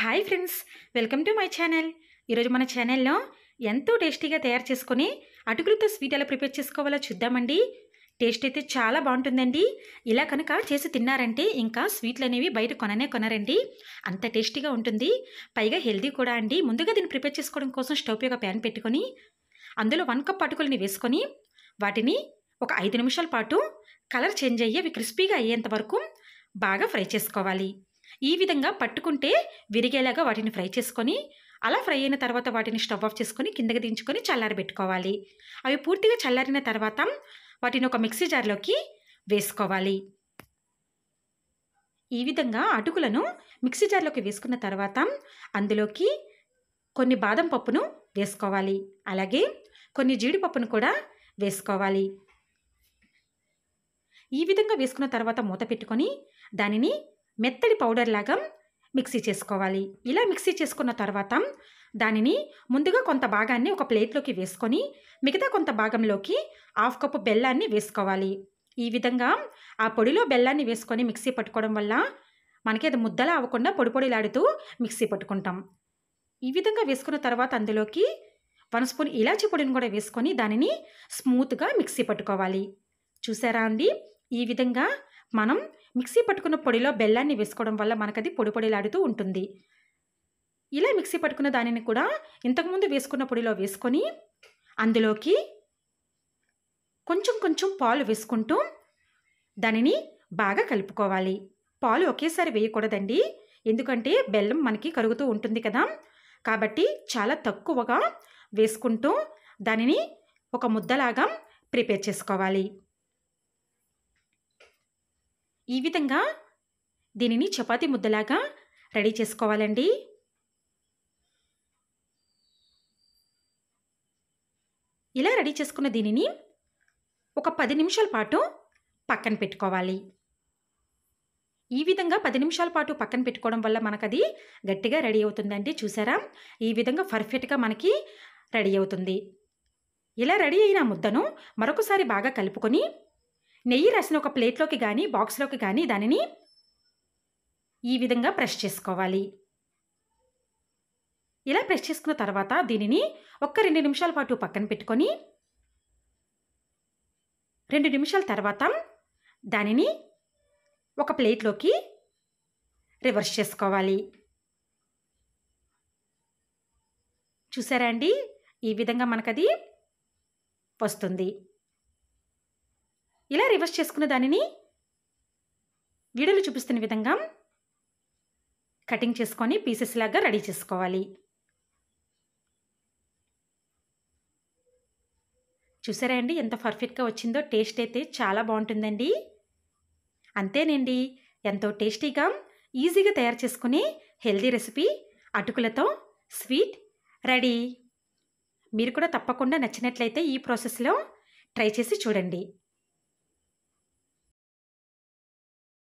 hi friends welcome to my channel ఈరోజు మన ఛానల్లో ఎంతో టేస్టీగా తయారు చేసుకుని అటుకులతో స్వీట్ ఎలా ప్రిపేర్ చేసుకోవాలో చూద్దామండి టేస్ట్ అయితే చాలా బాగుంటుందండి ఇలా కనుక చేసి తిన్నారంటే ఇంకా స్వీట్లు అనేవి బయట కొననే కొనరండి అంత టేస్టీగా ఉంటుంది పైగా హెల్దీ కూడా అండి ముందుగా దీన్ని ప్రిపేర్ చేసుకోవడం కోసం స్టవ్ యొక్క ప్యాన్ పెట్టుకొని అందులో వన్ కప్ అటుకులని వేసుకొని వాటిని ఒక ఐదు నిమిషాల పాటు కలర్ చేంజ్ అయ్యి అవి క్రిస్పీగా అయ్యేంత వరకు బాగా ఫ్రై చేసుకోవాలి ఈ విధంగా పట్టుకుంటే విరిగేలాగా వాటిని ఫ్రై చేసుకొని అలా ఫ్రై అయిన తర్వాత వాటిని స్టవ్ ఆఫ్ చేసుకొని కిందకి దించుకొని చల్లారబెట్టుకోవాలి అవి పూర్తిగా చల్లారిన తర్వాత వాటిని ఒక మిక్సీ జార్లోకి వేసుకోవాలి ఈ విధంగా అటుకులను మిక్సీ జార్లోకి వేసుకున్న తర్వాత అందులోకి కొన్ని బాదం పప్పును వేసుకోవాలి అలాగే కొన్ని జీడిపప్పును కూడా వేసుకోవాలి ఈ విధంగా వేసుకున్న తర్వాత మూత పెట్టుకొని దానిని మెత్తడి పౌడర్ లాగా మిక్సీ చేసుకోవాలి ఇలా మిక్సీ చేసుకున్న తర్వాత దానిని ముందుగా కొంత భాగాన్ని ఒక ప్లేట్లోకి వేసుకొని మిగతా కొంత భాగంలోకి హాఫ్ కప్పు బెల్లాన్ని వేసుకోవాలి ఈ విధంగా ఆ పొడిలో బెల్లాన్ని వేసుకొని మిక్సీ పట్టుకోవడం వల్ల మనకి అది ముద్దలా అవ్వకుండా పొడి పొడిలాడుతూ మిక్సీ పట్టుకుంటాం ఈ విధంగా వేసుకున్న తర్వాత అందులోకి వన్ స్పూన్ ఇలాచి పొడిని కూడా వేసుకొని దానిని స్మూత్గా మిక్సీ పట్టుకోవాలి చూసారా అండి ఈ విధంగా మనం మిక్సీ పట్టుకున్న పొడిలో బెల్లాన్ని వేసుకోవడం వల్ల మనకది పొడి పొడిలాడుతూ ఉంటుంది ఇలా మిక్సీ పట్టుకున్న దానిని కూడా ఇంతకుముందు వేసుకున్న పొడిలో వేసుకొని అందులోకి కొంచెం కొంచెం పాలు వేసుకుంటూ దానిని బాగా కలుపుకోవాలి పాలు ఒకేసారి వేయకూడదండి ఎందుకంటే బెల్లం మనకి కరుగుతూ ఉంటుంది కదా కాబట్టి చాలా తక్కువగా వేసుకుంటూ దానిని ఒక ముద్దలాగా ప్రిపేర్ చేసుకోవాలి ఈ విధంగా దీనిని చపాతి ముద్దలాగా రెడీ చేసుకోవాలండి ఇలా రెడీ చేసుకున్న దీనిని ఒక పది నిమిషాల పాటు పక్కన పెట్టుకోవాలి ఈ విధంగా పది నిమిషాల పాటు పక్కన పెట్టుకోవడం వల్ల మనకు అది గట్టిగా రెడీ అవుతుందండి చూసారా ఈ విధంగా పర్ఫెక్ట్గా మనకి రెడీ అవుతుంది ఇలా రెడీ అయిన ముద్దను మరొకసారి బాగా కలుపుకొని నెయ్యి రాసిన ఒక ప్లేట్లోకి కానీ బాక్స్లోకి కానీ దానిని ఈ విధంగా ప్రెస్ చేసుకోవాలి ఇలా ప్రెస్ చేసుకున్న తర్వాత దీనిని ఒక్క రెండు నిమిషాల పాటు పక్కన పెట్టుకొని రెండు నిమిషాల తర్వాత దానిని ఒక ప్లేట్లోకి రివర్స్ చేసుకోవాలి చూసారా అండి ఈ విధంగా మనకది వస్తుంది ఇలా రివర్స్ చేసుకున్న దానిని వీడియోలో చూపిస్తున్న విధంగా కటింగ్ చేసుకొని పీసెస్ లాగా రెడీ చేసుకోవాలి చూసారా అండి ఎంత పర్ఫెక్ట్గా వచ్చిందో టేస్ట్ అయితే చాలా బాగుంటుందండి అంతేనండి ఎంతో టేస్టీగా ఈజీగా తయారు చేసుకుని హెల్దీ రెసిపీ అటుకులతో స్వీట్ రెడీ మీరు కూడా తప్పకుండా నచ్చినట్లయితే ఈ ప్రాసెస్లో ట్రై చేసి చూడండి